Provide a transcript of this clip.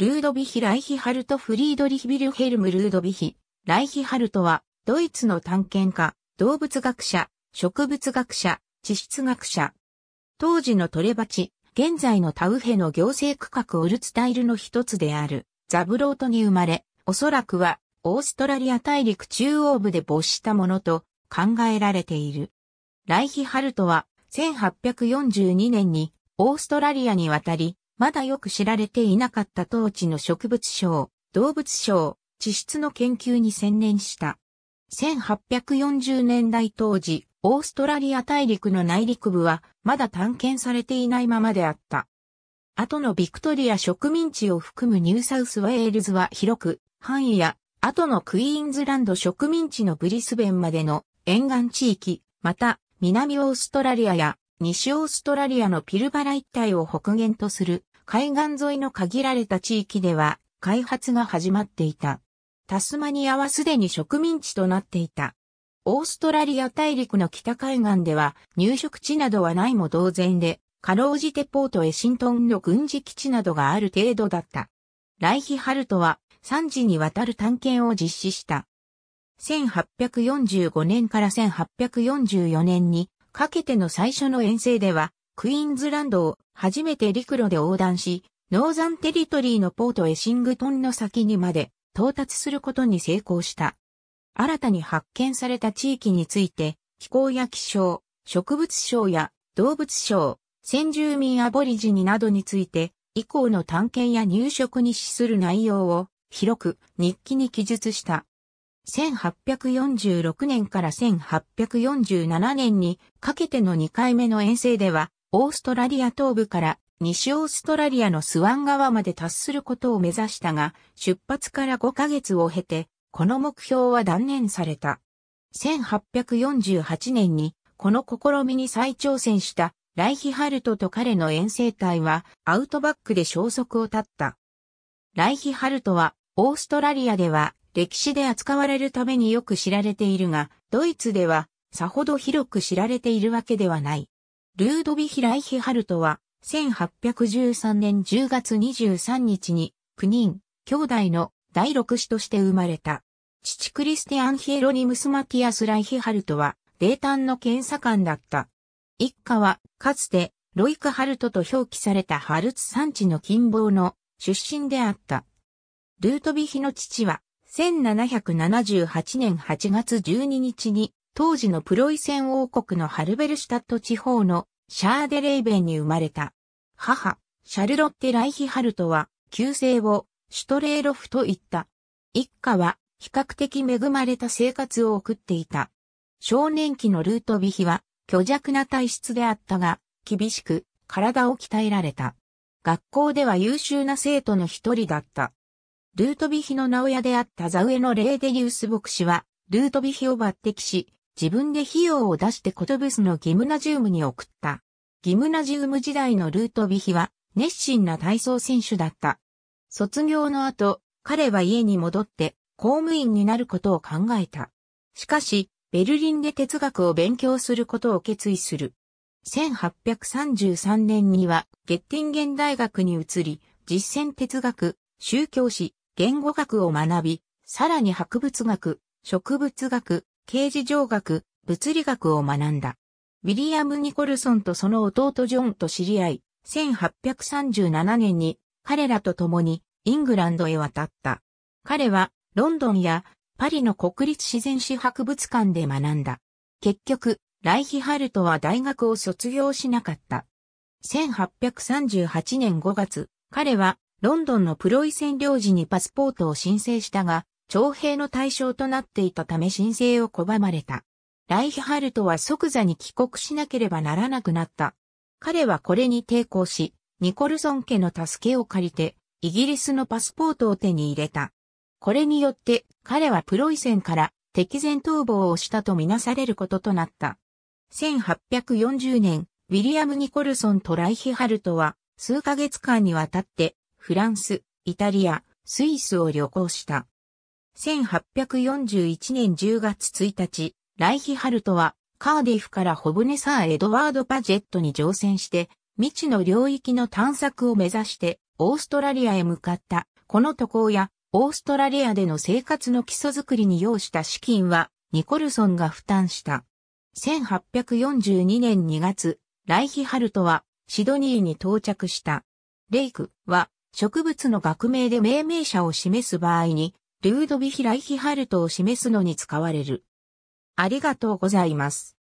ルードビヒ・ライヒハルト・フリードリヒ・ビルヘルム・ルードビヒ・ライヒハルトは、ドイツの探検家、動物学者、植物学者、地質学者。当時のトレバチ、現在のタウヘの行政区画オルツタイルの一つである、ザブロートに生まれ、おそらくは、オーストラリア大陸中央部で没したものと考えられている。ライヒハルトは、1842年にオーストラリアに渡り、まだよく知られていなかった当地の植物賞、動物賞、地質の研究に専念した。1840年代当時、オーストラリア大陸の内陸部はまだ探検されていないままであった。後のビクトリア植民地を含むニューサウスウェールズは広く、範囲や後のクイーンズランド植民地のブリスベンまでの沿岸地域、また南オーストラリアや西オーストラリアのピルバラ一帯を北限とする海岸沿いの限られた地域では開発が始まっていた。タスマニアはすでに植民地となっていた。オーストラリア大陸の北海岸では入植地などはないも同然で、かろうじてポートエシントンの軍事基地などがある程度だった。ライヒハルトは3次にわたる探検を実施した。1845年から1844年にかけての最初の遠征では、クイーンズランドを初めて陸路で横断し、ノーザンテリトリーのポートエシングトンの先にまで到達することに成功した。新たに発見された地域について、気候や気象、植物省や動物省、先住民アボリジニなどについて、以降の探検や入植に資する内容を広く日記に記述した。1846年から1847年にかけての2回目の遠征では、オーストラリア東部から西オーストラリアのスワン川まで達することを目指したが、出発から5ヶ月を経て、この目標は断念された。1848年に、この試みに再挑戦したライヒハルトと彼の遠征隊はアウトバックで消息を絶った。ライヒハルトはオーストラリアでは歴史で扱われるためによく知られているが、ドイツではさほど広く知られているわけではない。ルードビヒ・ライヒハルトは、1813年10月23日に、9人、兄弟の第6子として生まれた。父クリスティアン・ヒエロニムス・マティアス・ライヒハルトは、霊淡の検査官だった。一家は、かつて、ロイク・ハルトと表記されたハルツ山地の近傍の出身であった。ルートビヒの父は、1778年8月12日に当時のプロイセン王国のハルベルシュタット地方のシャーデレイベンに生まれた。母、シャルロッテ・ライヒハルトは、旧姓をシュトレーロフと言った。一家は比較的恵まれた生活を送っていた。少年期のルートビヒは虚弱な体質であったが、厳しく体を鍛えられた。学校では優秀な生徒の一人だった。ルートビヒの名親であったザウエのレーデリウス牧師は、ルートビヒを抜擢し、自分で費用を出してコトブスのギムナジウムに送った。ギムナジウム時代のルートビヒは熱心な体操選手だった。卒業の後、彼は家に戻って公務員になることを考えた。しかし、ベルリンで哲学を勉強することを決意する。1833年にはゲッティンゲン大学に移り、実践哲学、宗教史、言語学を学び、さらに博物学、植物学、刑事上学、物理学を学んだ。ウィリアム・ニコルソンとその弟ジョンと知り合い、1837年に彼らと共にイングランドへ渡った。彼はロンドンやパリの国立自然史博物館で学んだ。結局、ライヒハルトは大学を卒業しなかった。1838年5月、彼はロンドンのプロイセン領事にパスポートを申請したが、徴兵の対象となっていたため申請を拒まれた。ライヒハルトは即座に帰国しなければならなくなった。彼はこれに抵抗し、ニコルソン家の助けを借りて、イギリスのパスポートを手に入れた。これによって彼はプロイセンから敵前逃亡をしたとみなされることとなった。1840年、ウィリアム・ニコルソンとライヒハルトは数ヶ月間にわたってフランス、イタリア、スイスを旅行した。1841年10月1日、ライヒハルトは、カーディフからホブネサー・エドワード・パジェットに乗船して、未知の領域の探索を目指して、オーストラリアへ向かった。この渡航や、オーストラリアでの生活の基礎づくりに要した資金は、ニコルソンが負担した。1842年2月、ライヒハルトは、シドニーに到着した。レイクは、植物の学名で命名者を示す場合に、ルードヴィヒ・ライヒハルトを示すのに使われる。ありがとうございます。